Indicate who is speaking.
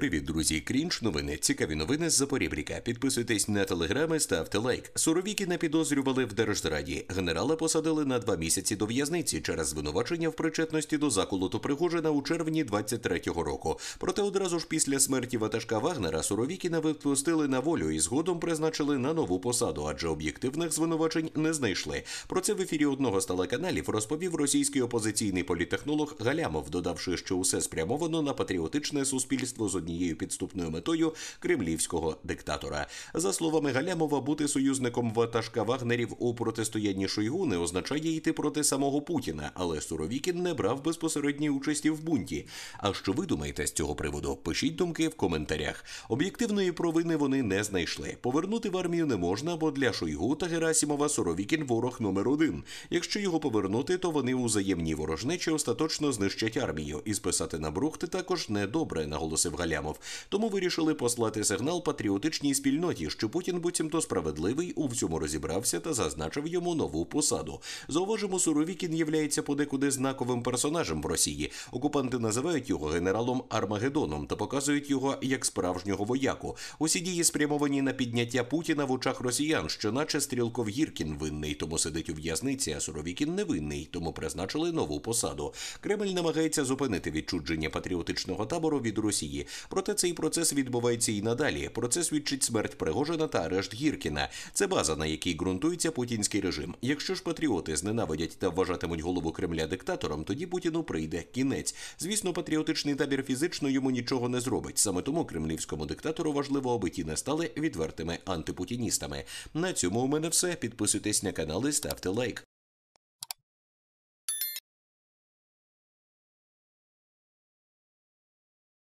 Speaker 1: Привіт, друзі! Крінж новини. Цікаві новини з Запорібріка. Підписуйтесь на телеграми, ставте лайк. Суровіки не підозрювали в держзраді. Генерала посадили на два місяці до в'язниці через звинувачення в причетності до заколоту Пригожина у червні 23-го року. Проте одразу ж після смерті ватажка Вагнера Суровікіна випустили на волю і згодом призначили на нову посаду, адже об'єктивних звинувачень не знайшли. Про це в ефірі одного з телеканалів розповів російський опозиційний політехнолог Галямов, додавши, що усе спрямовано на патріотичне суспільство з однією підступною метою кремлівського диктатора. За словами Галямова, бути союзником ватажка Вагнерів у протистоянні Шойгу не означає йти проти самого Путіна, але Суровікін не брав безпосередньої участі в бунті. А що ви думаєте з цього приводу? Пишіть думки в коментарях. Об'єктивної провини вони не знайшли. Повернути в армію не можна, бо для Шойгу та Герасімова Суровікін ворог номер один. Якщо його повернути, то вони у взаємній ворожнечі остаточно знищать армію і списати на брухти також недобре, наголосив Галя. Єфремов. Тому вирішили послати сигнал патріотичній спільноті, що Путін буцімто справедливий у всьому розібрався та зазначив йому нову посаду. Зауважимо, Суровікін являється подекуди знаковим персонажем в Росії. Окупанти називають його генералом Армагеддоном та показують його як справжнього вояку. Усі дії спрямовані на підняття Путіна в очах росіян, що, наче стрілков Гіркін винний, тому сидить у в'язниці, а Суровікін невинний, тому призначили нову посаду. Кремль намагається зупинити відчудження патріотичного табору від Росії, Проте цей процес відбувається і надалі. Процес свідчить смерть Пригожина та арешт Гіркіна. Це база, на якій ґрунтується путінський режим. Якщо ж патріоти зненавидять та вважатимуть голову Кремля диктатором, тоді Путіну прийде кінець. Звісно, патріотичний табір фізично йому нічого не зробить. Саме тому кремлівському диктатору важливо, аби ті не стали відвертими антипутіністами. На цьому у мене все. Підписуйтесь на канал і ставте лайк.